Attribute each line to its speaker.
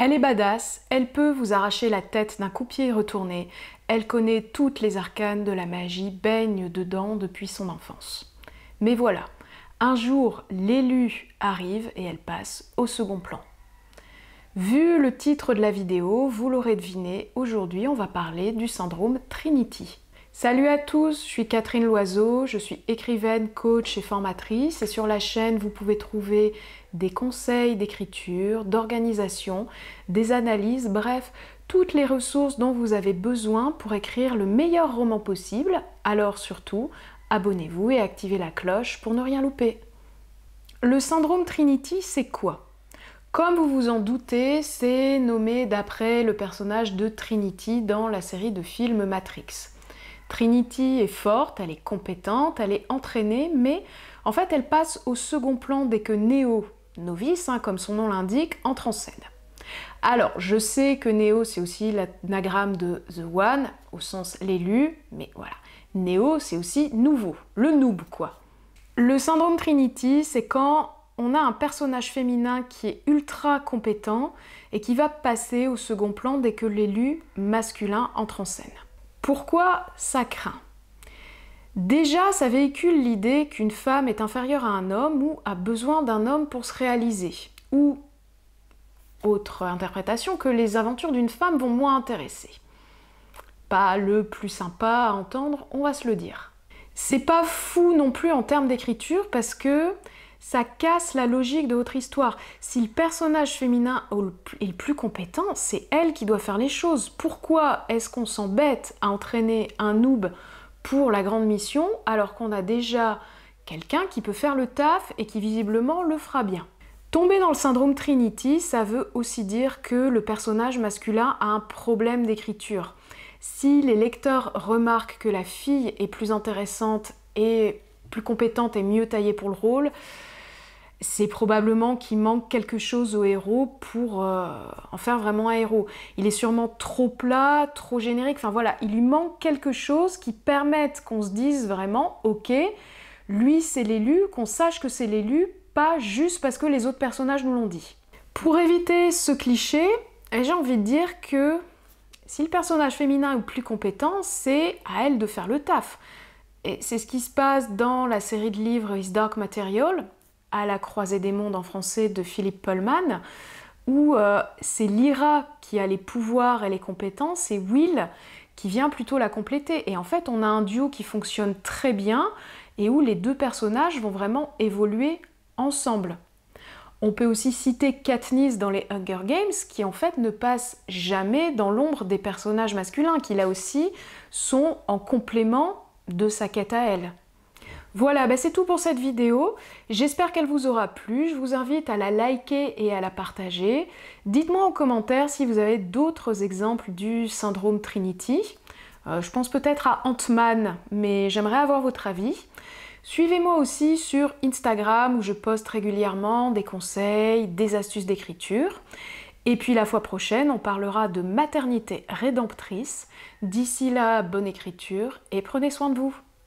Speaker 1: Elle est badass, elle peut vous arracher la tête d'un coupier retourné, elle connaît toutes les arcanes de la magie, baigne dedans depuis son enfance. Mais voilà, un jour, l'élu arrive et elle passe au second plan. Vu le titre de la vidéo, vous l'aurez deviné, aujourd'hui on va parler du syndrome Trinity. Salut à tous, je suis Catherine Loiseau, je suis écrivaine, coach et formatrice et sur la chaîne vous pouvez trouver des conseils d'écriture, d'organisation, des analyses, bref, toutes les ressources dont vous avez besoin pour écrire le meilleur roman possible. Alors surtout, abonnez-vous et activez la cloche pour ne rien louper. Le syndrome Trinity, c'est quoi comme vous vous en doutez, c'est nommé d'après le personnage de Trinity dans la série de films Matrix. Trinity est forte, elle est compétente, elle est entraînée, mais en fait elle passe au second plan dès que Neo, novice, hein, comme son nom l'indique, entre en scène. Alors, je sais que Neo, c'est aussi l'anagramme de The One, au sens l'élu, mais voilà. Néo, c'est aussi nouveau, le noob, quoi. Le syndrome Trinity, c'est quand on a un personnage féminin qui est ultra compétent et qui va passer au second plan dès que l'élu masculin entre en scène. Pourquoi ça craint Déjà, ça véhicule l'idée qu'une femme est inférieure à un homme ou a besoin d'un homme pour se réaliser. Ou, autre interprétation, que les aventures d'une femme vont moins intéresser. Pas le plus sympa à entendre, on va se le dire. C'est pas fou non plus en termes d'écriture parce que ça casse la logique de votre histoire. Si le personnage féminin est le plus compétent, c'est elle qui doit faire les choses. Pourquoi est-ce qu'on s'embête à entraîner un noob pour la grande mission alors qu'on a déjà quelqu'un qui peut faire le taf et qui visiblement le fera bien Tomber dans le syndrome Trinity, ça veut aussi dire que le personnage masculin a un problème d'écriture. Si les lecteurs remarquent que la fille est plus intéressante et plus compétente et mieux taillée pour le rôle, c'est probablement qu'il manque quelque chose au héros pour euh, en faire vraiment un héros. Il est sûrement trop plat, trop générique, enfin voilà, il lui manque quelque chose qui permette qu'on se dise vraiment, ok, lui c'est l'élu, qu'on sache que c'est l'élu, pas juste parce que les autres personnages nous l'ont dit. Pour éviter ce cliché, j'ai envie de dire que si le personnage féminin est plus compétent, c'est à elle de faire le taf. Et c'est ce qui se passe dans la série de livres His Dark Material, à la croisée des mondes en français de Philippe Pullman, où euh, c'est Lyra qui a les pouvoirs et les compétences et Will qui vient plutôt la compléter. Et en fait, on a un duo qui fonctionne très bien et où les deux personnages vont vraiment évoluer ensemble. On peut aussi citer Katniss dans les Hunger Games, qui en fait ne passe jamais dans l'ombre des personnages masculins, qui là aussi sont en complément de sa quête à elle. Voilà, bah, c'est tout pour cette vidéo. J'espère qu'elle vous aura plu. Je vous invite à la liker et à la partager. Dites-moi en commentaire si vous avez d'autres exemples du syndrome Trinity. Euh, je pense peut-être à Ant-Man, mais j'aimerais avoir votre avis. Suivez-moi aussi sur Instagram où je poste régulièrement des conseils, des astuces d'écriture. Et puis la fois prochaine, on parlera de maternité rédemptrice. D'ici là, bonne écriture et prenez soin de vous.